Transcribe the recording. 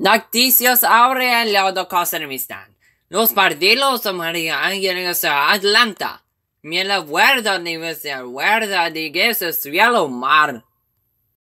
Noticias ahora en la Kazarmistán. Los partidos María a Atlanta. Mi la guarda ni me se de que se cielo mar.